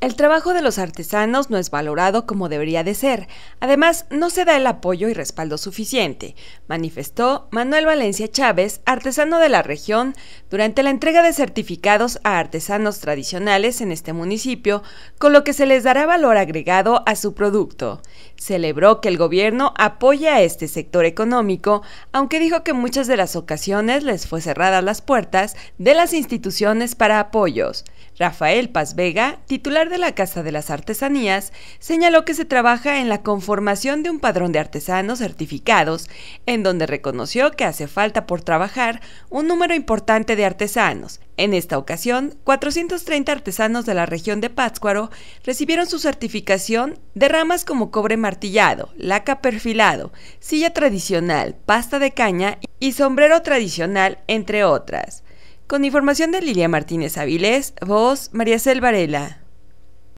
El trabajo de los artesanos no es valorado como debería de ser. Además, no se da el apoyo y respaldo suficiente, manifestó Manuel Valencia Chávez, artesano de la región, durante la entrega de certificados a artesanos tradicionales en este municipio, con lo que se les dará valor agregado a su producto. Celebró que el gobierno apoya a este sector económico, aunque dijo que en muchas de las ocasiones les fue cerradas las puertas de las instituciones para apoyos. Rafael Paz Vega, titular de la Casa de las Artesanías, señaló que se trabaja en la conformación de un padrón de artesanos certificados, en donde reconoció que hace falta por trabajar un número importante de artesanos. En esta ocasión, 430 artesanos de la región de Pátzcuaro recibieron su certificación de ramas como cobre martillado, laca perfilado, silla tradicional, pasta de caña y sombrero tradicional, entre otras. Con información de Lilia Martínez Avilés, voz María Cel Varela.